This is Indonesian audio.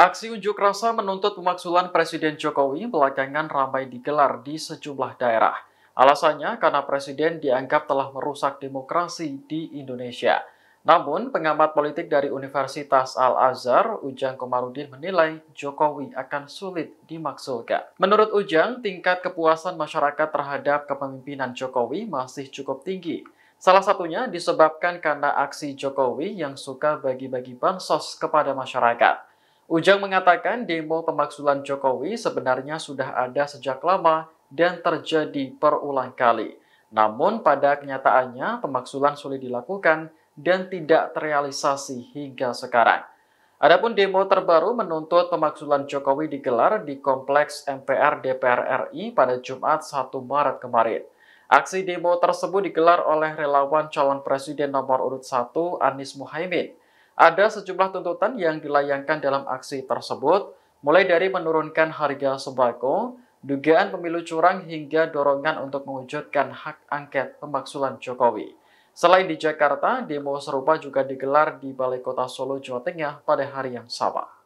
Aksi unjuk rasa menuntut pemaksulan Presiden Jokowi belakangan ramai digelar di sejumlah daerah. Alasannya karena Presiden dianggap telah merusak demokrasi di Indonesia. Namun, pengamat politik dari Universitas Al-Azhar, Ujang Komarudin menilai Jokowi akan sulit dimaksulkan. Menurut Ujang, tingkat kepuasan masyarakat terhadap kepemimpinan Jokowi masih cukup tinggi. Salah satunya disebabkan karena aksi Jokowi yang suka bagi-bagi bansos kepada masyarakat. Ujang mengatakan demo pemaksulan Jokowi sebenarnya sudah ada sejak lama dan terjadi berulang kali. Namun pada kenyataannya pemaksulan sulit dilakukan dan tidak terrealisasi hingga sekarang. Adapun demo terbaru menuntut pemaksulan Jokowi digelar di Kompleks MPR DPR RI pada Jumat 1 Maret kemarin. Aksi demo tersebut digelar oleh relawan calon presiden nomor urut 1 Anies Muhaimin. Ada sejumlah tuntutan yang dilayangkan dalam aksi tersebut, mulai dari menurunkan harga sembako, dugaan pemilu curang hingga dorongan untuk mewujudkan hak angket pemaksulan Jokowi. Selain di Jakarta, demo serupa juga digelar di Balai Kota Solo, Jawa Tengah pada hari yang sama.